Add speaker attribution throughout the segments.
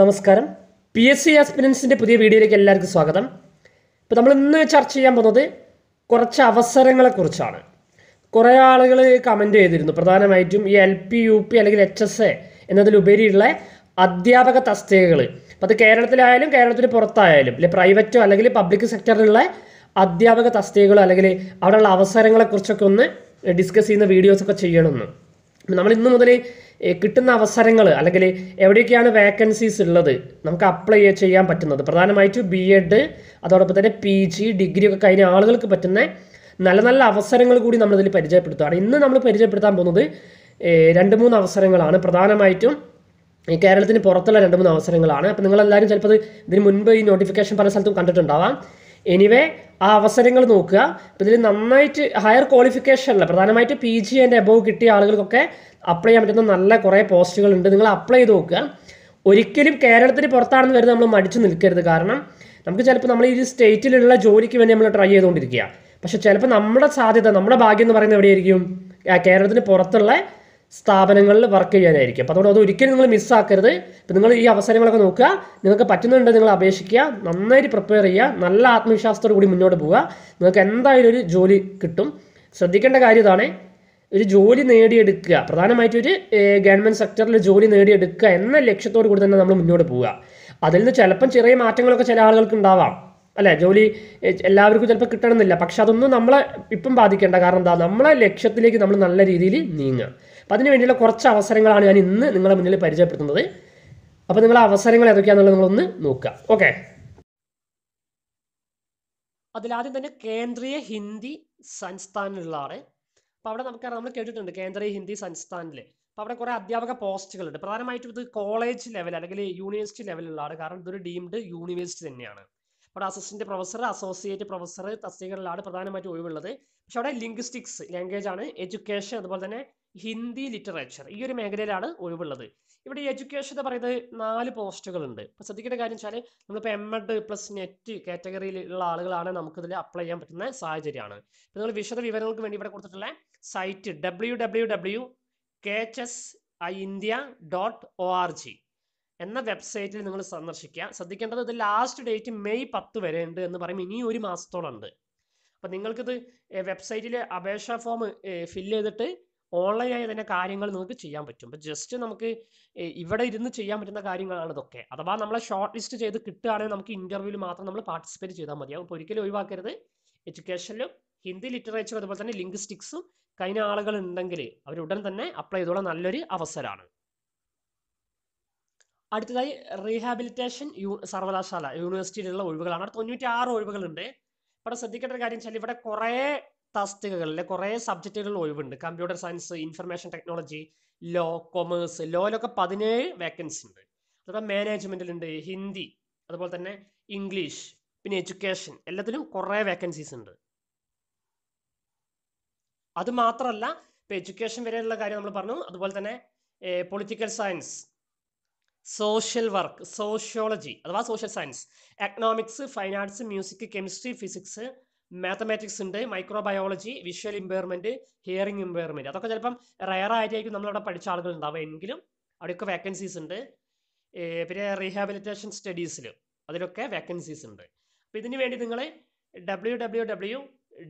Speaker 1: നമസ്കാരം P S C ആസ്പിരൻസിൻ്റെ പുതിയ വീഡിയോയിലേക്ക് എല്ലാവർക്കും സ്വാഗതം ഇപ്പോൾ നമ്മൾ ഇന്ന് ചർച്ച ചെയ്യാൻ പോകുന്നത് കുറച്ച് അവസരങ്ങളെക്കുറിച്ചാണ് കുറേ ആളുകൾ കമൻ്റ് ചെയ്തിരുന്നു പ്രധാനമായിട്ടും ഈ എൽ പി യു പി അല്ലെങ്കിൽ എച്ച് എസ് എ എന്നതിലുപരിയുള്ള അധ്യാപക തസ്തികകൾ അപ്പോൾ അത് കേരളത്തിലായാലും കേരളത്തിന് പുറത്തായാലും അല്ലെങ്കിൽ പ്രൈവറ്റോ അല്ലെങ്കിൽ പബ്ലിക് സെക്ടറിലുള്ള അധ്യാപക തസ്തികകളോ അല്ലെങ്കിൽ അവിടെയുള്ള അവസരങ്ങളെക്കുറിച്ചൊക്കെ ഒന്ന് ഡിസ്കസ് ചെയ്യുന്ന വീഡിയോസൊക്കെ ചെയ്യണമെന്ന് നമ്മൾ ഇന്ന് മുതൽ കിട്ടുന്ന അവസരങ്ങൾ അല്ലെങ്കിൽ എവിടെയൊക്കെയാണ് വേക്കൻസീസ് ഉള്ളത് നമുക്ക് അപ്ലൈ ചെയ്യാൻ പറ്റുന്നത് പ്രധാനമായിട്ടും ബി എഡ് അതോടൊപ്പം തന്നെ പി ജി ഡിഗ്രി ഒക്കെ കഴിഞ്ഞ ആളുകൾക്ക് പറ്റുന്ന നല്ല നല്ല അവസരങ്ങൾ കൂടി നമ്മളിതിൽ പരിചയപ്പെടുത്തുകയാണ് ഇന്ന് നമ്മൾ പരിചയപ്പെടുത്താൻ പോകുന്നത് രണ്ട് മൂന്ന് അവസരങ്ങളാണ് പ്രധാനമായിട്ടും ഈ കേരളത്തിന് പുറത്തുള്ള രണ്ട് മൂന്ന് അവസരങ്ങളാണ് അപ്പോൾ നിങ്ങളെല്ലാവരും ചിലപ്പോൾ ഇതിന് മുൻപ് ഈ നോട്ടിഫിക്കേഷൻ പല സ്ഥലത്തും കണ്ടിട്ടുണ്ടാവാം എനിവേ ആ അവസരങ്ങൾ നോക്കുക അപ്പോൾ ഇതിൽ നന്നായിട്ട് ഹയർ ക്വാളിഫിക്കേഷനിൽ പ്രധാനമായിട്ട് പി ജി ആൻഡ് എബവ് കിട്ടിയ ആളുകൾക്കൊക്കെ അപ്ലൈ ചെയ്യാൻ പറ്റുന്ന നല്ല കുറേ പോസ്റ്റുകളുണ്ട് നിങ്ങൾ അപ്ലൈ ചെയ്ത് നോക്കുക ഒരിക്കലും കേരളത്തിന് പുറത്താണെന്ന് വരുന്നത് നമ്മൾ മടിച്ചു നിൽക്കരുത് കാരണം നമുക്ക് ചിലപ്പോൾ നമ്മൾ ഈ സ്റ്റേറ്റിലുള്ള ജോലിക്ക് വേണ്ടി നമ്മൾ ട്രൈ ചെയ്തുകൊണ്ടിരിക്കുക പക്ഷേ ചിലപ്പോൾ നമ്മുടെ സാധ്യത നമ്മുടെ ഭാഗ്യം എന്ന് പറയുന്നത് എവിടെയായിരിക്കും കേരളത്തിന് പുറത്തുള്ള സ്ഥാപനങ്ങളിൽ വർക്ക് ചെയ്യാനായിരിക്കും അപ്പോൾ അതുകൊണ്ട് അത് ഒരിക്കലും നിങ്ങൾ മിസ്സാക്കരുത് ഇപ്പം നിങ്ങൾ ഈ അവസരങ്ങളൊക്കെ നോക്കുക നിങ്ങൾക്ക് പറ്റുന്നുണ്ട് നിങ്ങൾ അപേക്ഷിക്കുക നന്നായിട്ട് പ്രിപ്പയർ ചെയ്യുക നല്ല ആത്മവിശ്വാസത്തോടു കൂടി മുന്നോട്ട് പോവുക നിങ്ങൾക്ക് എന്തായാലും ഒരു ജോലി കിട്ടും ശ്രദ്ധിക്കേണ്ട കാര്യം ഇതാണ് ഒരു ജോലി നേടിയെടുക്കുക പ്രധാനമായിട്ടും ഒരു ഗവൺമെൻറ് സെക്ടറിൽ ജോലി നേടിയെടുക്കുക എന്ന ലക്ഷ്യത്തോടു കൂടി തന്നെ നമ്മൾ മുന്നോട്ട് പോവുക അതിൽ നിന്ന് ചിലപ്പം ചെറിയ മാറ്റങ്ങളൊക്കെ ചില ആളുകൾക്ക് ഉണ്ടാവാം അല്ലേ ജോലി എല്ലാവർക്കും ചിലപ്പോൾ കിട്ടണമെന്നില്ല പക്ഷെ അതൊന്നും നമ്മളെ ഇപ്പം ബാധിക്കേണ്ട കാരണം എന്താ നമ്മളെ ലക്ഷ്യത്തിലേക്ക് നമ്മൾ നല്ല രീതിയിൽ നീങ്ങുക അപ്പം അതിന് വേണ്ടിയുള്ള കുറച്ച് അവസരങ്ങളാണ് ഞാൻ ഇന്ന് നിങ്ങളെ മുന്നിൽ പരിചയപ്പെടുത്തുന്നത് അപ്പോൾ നിങ്ങളെ അവസരങ്ങൾ ഏതൊക്കെയാണെന്നുള്ളത് നിങ്ങളൊന്ന് നോക്കുക ഓക്കെ അതിലാദ്യം തന്നെ കേന്ദ്രീയ ഹിന്ദി സംസ്ഥാനിലുള്ളതാണ് അപ്പോൾ അവിടെ നമുക്കറിയാം നമ്മൾ കേട്ടിട്ടുണ്ട് കേന്ദ്രീയ ഹിന്ദി സംസ്ഥാനിൽ അപ്പോൾ അവിടെ കുറേ അധ്യാപക പോസ്റ്റുകളുണ്ട് പ്രധാനമായിട്ടും ഇത് കോളേജ് ലെവൽ അല്ലെങ്കിൽ യൂണിവേഴ്സിറ്റി ലെവലിലുള്ളതാണ് കാരണം ഇതൊരു ഡീംഡ് യൂണിവേഴ്സിറ്റി തന്നെയാണ് അവിടെ അസിസ്റ്റന്റ് പ്രൊഫസർ അസോസിയേറ്റ് പ്രൊഫസർ തസ്തികകളിലാണ് പ്രധാനമായിട്ടും ഒഴിവുള്ളത് പക്ഷെ അവിടെ ലിംഗ്വിസ്റ്റിക്സ് ലാംഗ്വേജ് ആണ് എഡ്യൂക്കേഷൻ അതുപോലെ തന്നെ ഹിന്ദി ലിറ്ററേച്ചർ ഈ ഒരു മേഖലയിലാണ് ഒഴിവുള്ളത് ഇവിടെ എഡ്യൂക്കേഷൻ എന്ന് പറയുന്നത് നാല് ഉണ്ട് അപ്പോൾ ശ്രദ്ധിക്കേണ്ട കാര്യം വെച്ചാൽ നമ്മളിപ്പോൾ എം എഡ് പ്ലസ് നെറ്റ് കാറ്റഗറിയിലുള്ള ആളുകളാണ് നമുക്കിതിൽ അപ്ലൈ ചെയ്യാൻ പറ്റുന്ന സാഹചര്യമാണ് ഇപ്പോൾ നിങ്ങൾ വിശദ വിവരങ്ങൾക്ക് വേണ്ടി ഇവിടെ കൊടുത്തിട്ടുള്ള site W W W K H S I India dot O R G എന്ന വെബ്സൈറ്റിൽ നിങ്ങൾ സന്ദർശിക്കുക ശ്രദ്ധിക്കേണ്ടത് ഇത് ലാസ്റ്റ് ഡേറ്റ് മെയ് പത്ത് വരെ ഉണ്ട് എന്ന് പറയുമ്പോൾ ഇനി ഒരു മാസത്തോളം ഉണ്ട് അപ്പം നിങ്ങൾക്കിത് വെബ്സൈറ്റിലെ അപേക്ഷാ ഫോം ഫില്ല് ചെയ്തിട്ട് ഓൺലൈനായി തന്നെ കാര്യങ്ങൾ നിങ്ങൾക്ക് ചെയ്യാൻ പറ്റും അപ്പം ജസ്റ്റ് നമുക്ക് ഇവിടെ ഇരുന്ന് ചെയ്യാൻ പറ്റുന്ന കാര്യങ്ങളാണ് ഇതൊക്കെ അഥവാ നമ്മളെ ഷോർട്ട് ലിസ്റ്റ് ചെയ്ത് കിട്ടുകയാണെങ്കിൽ നമുക്ക് ഇൻ്റർവ്യൂവിൽ മാത്രം നമ്മൾ പാർട്ടിസിപ്പേറ്റ് ചെയ്താൽ മതി അപ്പോൾ ഒരിക്കലും ഒഴിവാക്കരുത് എഡ്യൂക്കേഷനിലും ഹിന്ദി ലിറ്ററേച്ചർ അതുപോലെ തന്നെ ലിംഗ്വിസ്റ്റിക്സും കഴിഞ്ഞ ആളുകൾ ഉണ്ടെങ്കിൽ അവരുടൻ തന്നെ അപ്ലൈ ചെയ്തോളാൻ നല്ലൊരു അവസരമാണ് അടുത്തതായി റീഹാബിലിറ്റേഷൻ യൂ സർവകലാശാല യൂണിവേഴ്സിറ്റിയിലുള്ള ഒഴിവുകളാണ് അവിടെ തൊണ്ണൂറ്റി ആറ് ഒഴിവുകളുണ്ട് ഇവിടെ ശ്രദ്ധിക്കേണ്ട ഒരു കാര്യം വെച്ചാൽ ഇവിടെ കുറേ തസ്തികകളിൽ കുറേ സബ്ജക്റ്റുകളിൽ ഒഴിവുണ്ട് computer science information technology law commerce ലോയിലൊക്കെ പതിനേഴ് വേക്കൻസി ഉണ്ട് അതുപോലെ മാനേജ്മെന്റിലുണ്ട് ഹിന്ദി അതുപോലെ തന്നെ ഇംഗ്ലീഷ് പിന്നെ എഡ്യൂക്കേഷൻ എല്ലാത്തിലും കുറേ വേക്കൻസീസ് ഉണ്ട് അത് മാത്രമല്ല ഇപ്പൊ എഡ്യൂക്കേഷൻ വരെയുള്ള കാര്യം നമ്മൾ പറഞ്ഞു അതുപോലെ തന്നെ political science social work sociology അഥവാ social science economics fine arts music chemistry physics mathematics ഉണ്ട് microbiology visual impairment hearing impairment അതൊക്കെ ചിലപ്പം റയർ ആയിട്ടായിരിക്കും നമ്മളവിടെ പഠിച്ച ആളുകൾ ഉണ്ടാവുക എങ്കിലും അവിടെയൊക്കെ വേക്കൻസീസ് ഉണ്ട് പിന്നെ റീഹാബിലിറ്റേഷൻ സ്റ്റഡീസിൽ അതിലൊക്കെ വേക്കൻസീസ് ഉണ്ട് അപ്പോൾ ഇതിനു വേണ്ടി നിങ്ങൾ W W W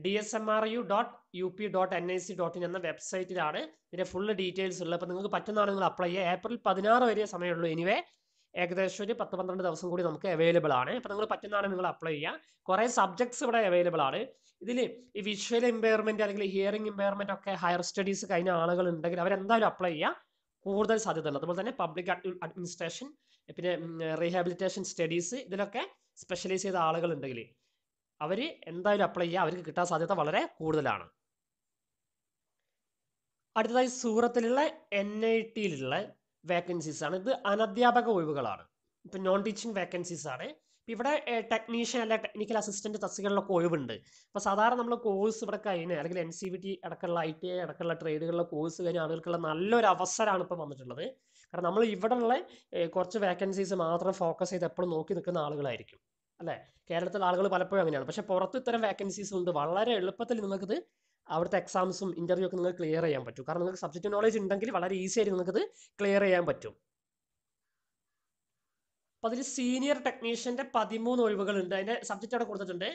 Speaker 1: D S M R U dot U P dot N I C dot in എന്ന വെബ്സൈറ്റിലാണ് ഇതിന്റെ ഫുൾ ഡീറ്റെയിൽസ് ഉള്ളത് അപ്പോൾ നിങ്ങൾക്ക് പറ്റുന്നതാണ് നിങ്ങൾ അപ്ലൈ ചെയ്യുക ഏപ്രിൽ പതിനാറ് വരെ സമയമുള്ളൂ എനിവേ ഏകദേശം ഒരു പത്ത് പന്ത്രണ്ട് ദിവസം കൂടി നമുക്ക് അവൈലബിൾ ആണ് അപ്പോൾ നിങ്ങൾ പറ്റുന്നതാണ് നിങ്ങൾ അപ്ലൈ ചെയ്യുക കുറേ സബ്ജക്ട്സ് ഇവിടെ അവൈലബിൾ ആണ് ഇതിൽ ഈ വിഷ്വൽ ഇമ്പയർമെന്റ് അല്ലെങ്കിൽ ഹിയറിംഗ് ഇമ്പയർമെന്റ് ഒക്കെ ഹയർ സ്റ്റഡീസ് കഴിഞ്ഞ ആളുകൾ ഉണ്ടെങ്കിൽ അവരെന്തായാലും അപ്ലൈ ചെയ്യുക കൂടുതൽ സാധ്യതയുണ്ട് അതുപോലെ തന്നെ പബ്ലിക് അഡ്മിനിസ്ട്രേഷൻ പിന്നെ റീഹാബിലിറ്റേഷൻ സ്റ്റഡീസ് ഇതിലൊക്കെ സ്പെഷ്യലൈസ് ചെയ്ത ആളുകൾ ഉണ്ടെങ്കിൽ അവർ എന്തായാലും അപ്ലൈ ചെയ്യുക അവർക്ക് കിട്ടാൻ സാധ്യത വളരെ കൂടുതലാണ് അടുത്തതായി സൂറത്തിലുള്ള എൻ ഐ ടിയിലുള്ള വേക്കൻസീസ് ആണ് ഇത് അനധ്യാപക ഒഴിവുകളാണ് ഇപ്പം നോൺ ടീച്ചിങ് വേക്കൻസീസ് ആണ് ഇവിടെ ടെക്നീഷ്യൻ അല്ല ടെക്നിക്കൽ അസിസ്റ്റന്റ് തസ്തികളിലൊക്കെ ഒഴിവുണ്ട് അപ്പോൾ സാധാരണ നമ്മൾ കോഴ്സ് ഇവിടെ കഴിഞ്ഞ് അല്ലെങ്കിൽ എൻ സി വി ടി അടക്കമുള്ള ഐ ടി ഐ അടക്കമുള്ള ട്രേഡുകളിലെ കോഴ്സ് കഴിഞ്ഞ ആളുകൾക്കുള്ള നല്ലൊരു അവസരമാണ് ഇപ്പോൾ വന്നിട്ടുള്ളത് കാരണം നമ്മൾ ഇവിടെയുള്ള കുറച്ച് വേക്കൻസീസ് മാത്രം ഫോക്കസ് ചെയ്ത് എപ്പോഴും നോക്കി നിൽക്കുന്ന ആളുകളായിരിക്കും അല്ലേ കേരളത്തിലെ ആളുകൾ പലപ്പോഴും അങ്ങനെയാണ് പക്ഷെ പുറത്ത് ഇത്തരം വേക്കൻസീസ് ഉണ്ട് വളരെ എളുപ്പത്തിൽ നിങ്ങൾക്കിത് അവിടുത്തെ എക്സാംസും ഇന്റർവ്യൂ ഒക്കെ നിങ്ങൾക്ക് ക്ലിയർ ചെയ്യാൻ പറ്റും കാരണം നിങ്ങൾക്ക് സബ്ജക്റ്റ് നോളേജ് ഉണ്ടെങ്കിൽ വളരെ ഈസി ആയിട്ട് നിങ്ങൾക്ക് ക്ലിയർ ചെയ്യാൻ പറ്റും അപ്പോൾ അതിൽ സീനിയർ ടെക്നീഷ്യന്റെ പതിമൂന്ന് ഒഴിവുകളുണ്ട് അതിന്റെ സബ്ജക്റ്റ് അവിടെ കൊടുത്തിട്ടുണ്ട്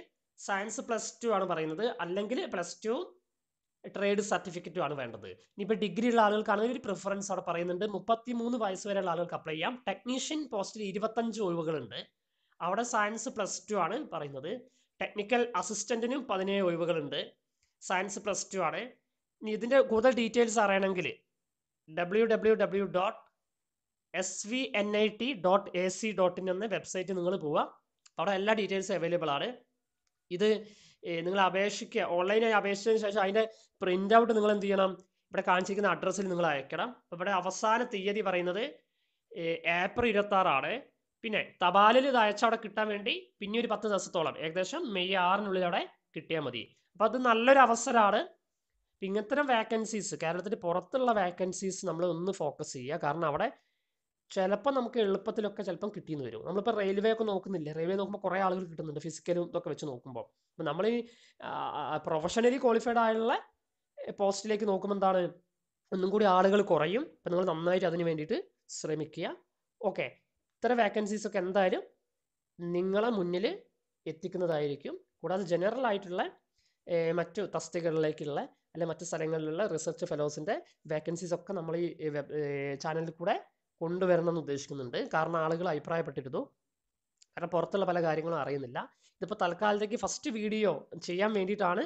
Speaker 1: സയൻസ് പ്ലസ് ടു ആണ് പറയുന്നത് അല്ലെങ്കിൽ പ്ലസ് ടു ട്രേഡ് സർട്ടിഫിക്കറ്റും ആണ് വേണ്ടത് ഇനിയിപ്പോൾ ഡിഗ്രി ഉള്ള ആളുകൾക്കാണെങ്കിൽ ഒരു പ്രിഫറൻസ് അവിടെ പറയുന്നുണ്ട് മുപ്പത്തി മൂന്ന് വയസ്സ് വരെയുള്ള ആളുകൾക്ക് അപ്ലൈ ചെയ്യാം ടെക്നീഷ്യൻ പോസ്റ്റിൽ ഇരുപത്തഞ്ച് ഒഴിവുകളുണ്ട് അവിടെ സയൻസ് പ്ലസ് ടു ആണ് പറയുന്നത് ടെക്നിക്കൽ അസിസ്റ്റൻറ്റിനും പതിനേഴ് ഒഴിവുകളുണ്ട് സയൻസ് പ്ലസ് ടു ആണ് ഇനി ഇതിൻ്റെ കൂടുതൽ ഡീറ്റെയിൽസ് അറിയണമെങ്കിൽ W W W dot S V N I T dot A C dot in എന്ന വെബ്സൈറ്റ് നിങ്ങൾ പോവുക അവിടെ എല്ലാ ഡീറ്റെയിൽസും അവൈലബിൾ ആണ് ഇത് നിങ്ങൾ അപേക്ഷിക്കുക ഓൺലൈനായി അപേക്ഷിച്ചതിന് ശേഷം അതിൻ്റെ പ്രിൻ്റ് ഔട്ട് നിങ്ങൾ എന്ത് ചെയ്യണം ഇവിടെ കാണിച്ചിരിക്കുന്ന അഡ്രസ്സിൽ നിങ്ങൾ അയക്കണം ഇവിടെ അവസാന തീയതി പറയുന്നത് ഏപ്രിൽ ഇരുപത്തി ആറാണ് പിന്നെ തപാലിൽ ഇത് അയച്ചവിടെ കിട്ടാൻ വേണ്ടി പിന്നെ ഒരു പത്ത് ദിവസത്തോളം ഏകദേശം മെയ് ആറിനുള്ളിൽ അവിടെ കിട്ടിയാൽ മതി അപ്പോൾ അത് നല്ലൊരു അവസരമാണ് ഇങ്ങനത്തരം വേക്കൻസീസ് കേരളത്തിന് പുറത്തുള്ള വേക്കൻസീസ് നമ്മൾ ഒന്ന് ഫോക്കസ് ചെയ്യുക കാരണം അവിടെ ചിലപ്പോൾ നമുക്ക് എളുപ്പത്തിലൊക്കെ ചിലപ്പം കിട്ടിയെന്ന് വരും നമ്മളിപ്പോൾ റെയിൽവേ ഒക്കെ നോക്കുന്നില്ല റെയിൽവേ നോക്കുമ്പോൾ കുറേ ആളുകൾ കിട്ടുന്നുണ്ട് ഫിസിക്കലും ഇതൊക്കെ വെച്ച് നോക്കുമ്പോൾ അപ്പം നമ്മൾ ഈ പ്രൊഫഷണലി ക്വാളിഫൈഡ് ആയുള്ള പോസ്റ്റിലേക്ക് നോക്കുമ്പോൾ എന്താണ് ഒന്നും കൂടി ആളുകൾ കുറയും അപ്പം നിങ്ങൾ നന്നായിട്ട് അതിന് വേണ്ടിയിട്ട് ശ്രമിക്കുക ഓക്കെ ഇത്തരം വേക്കൻസീസ് ഒക്കെ എന്തായാലും നിങ്ങളെ മുന്നിൽ എത്തിക്കുന്നതായിരിക്കും കൂടാതെ ജനറൽ ആയിട്ടുള്ള മറ്റു തസ്തികകളിലേക്കുള്ള അല്ലെ മറ്റു സ്ഥലങ്ങളിലുള്ള റിസർച്ച് ഫെലോസിന്റെ വേക്കൻസീസ് ഒക്കെ നമ്മൾ ഈ ചാനലിൽ കൂടെ കൊണ്ടുവരണം എന്ന് ഉദ്ദേശിക്കുന്നുണ്ട് കാരണം ആളുകൾ അഭിപ്രായപ്പെട്ടിരുന്നു കാരണം പുറത്തുള്ള പല കാര്യങ്ങളും അറിയുന്നില്ല ഇതിപ്പോൾ തൽക്കാലത്തേക്ക് ഫസ്റ്റ് വീഡിയോ ചെയ്യാൻ വേണ്ടിയിട്ടാണ്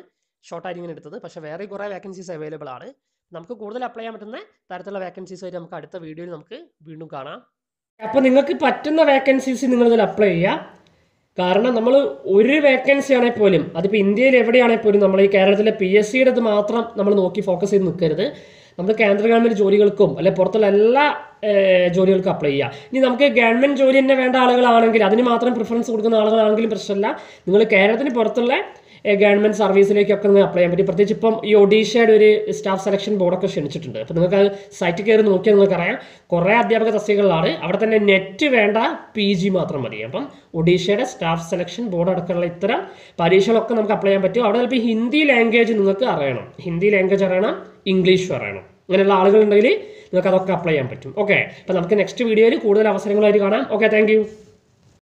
Speaker 1: ഷോർട്ടായിട്ട് ഇങ്ങനെ എടുത്തത് പക്ഷേ വേറെ കുറേ വേക്കൻസീസ് അവൈലബിൾ ആണ് നമുക്ക് കൂടുതൽ അപ്ലൈ ചെയ്യാൻ പറ്റുന്ന തരത്തിലുള്ള വേക്കൻസീസ് വരെ നമുക്ക് അടുത്ത വീഡിയോയിൽ നമുക്ക് വീണ്ടും കാണാം അപ്പോൾ നിങ്ങൾക്ക് പറ്റുന്ന വേക്കൻസീസ് ഇതിൽ അപ്ലൈ ചെയ്യുക കാരണം നമ്മൾ ഒരു വേക്കൻസി ആണെങ്കിൽ പോലും അതിപ്പോൾ ഇന്ത്യയിൽ എവിടെയാണെങ്കിൽ പോലും നമ്മൾ ഈ കേരളത്തിലെ പി എസ് സിയുടെ മാത്രം നമ്മൾ നോക്കി ഫോക്കസ് ചെയ്ത് നിൽക്കരുത് നമ്മൾ കേന്ദ്ര ഗവൺമെൻറ് ജോലികൾക്കും അല്ലെ പുറത്തുള്ള എല്ലാ ജോലികൾക്കും അപ്ലൈ ചെയ്യുക ഇനി നമുക്ക് ഗവൺമെൻറ് ജോലി തന്നെ വേണ്ട ആളുകളാണെങ്കിൽ അതിന് മാത്രം പ്രിഫറൻസ് കൊടുക്കുന്ന ആളുകളാണെങ്കിലും പ്രശ്നമില്ല നിങ്ങൾ കേരളത്തിന് പുറത്തുള്ള ഗവൺമെൻറ് സർവീസിലേക്കൊക്കെ നിങ്ങൾ അപ്ലൈ ചെയ്യാൻ പറ്റും പ്രത്യേകിച്ച് ഇപ്പം ഈ ഒഡീഷയുടെ ഒരു സ്റ്റാഫ് സെലക്ഷൻ ബോർഡൊക്കെ ക്ഷണിച്ചിട്ടുണ്ട് അപ്പോൾ നിങ്ങൾക്ക് അത് സൈറ്റിൽ കയറി നോക്കിയാൽ നിങ്ങൾക്കറിയാം കുറേ അധ്യാപക തസ്തികകളാണ് അവിടെ തന്നെ നെറ്റ് വേണ്ട പി ജി മാത്രം മതി അപ്പം ഒഡീഷയുടെ സ്റ്റാഫ് സെലക്ഷൻ ബോർഡ് അടക്കമുള്ള ഇത്തരം പരീക്ഷകളൊക്കെ നമുക്ക് അപ്ലൈ ചെയ്യാൻ പറ്റും അവിടെ ചിലപ്പോൾ ഹിന്ദി ലാംഗ്വേജ് നിങ്ങൾക്ക് അറിയണം ഹിന്ദി ലാംഗ്വേജ് അറിയണം ഇംഗ്ലീഷ് അറിയണം അങ്ങനെയുള്ള ആളുകളുണ്ടെങ്കിൽ നിങ്ങൾക്ക് അതൊക്കെ അപ്ലൈ ചെയ്യാൻ പറ്റും ഓക്കെ അപ്പോൾ നമുക്ക് നെക്സ്റ്റ് വീഡിയോയിൽ കൂടുതൽ അവസരങ്ങളായിട്ട് കാണാം ഓക്കെ താങ്ക്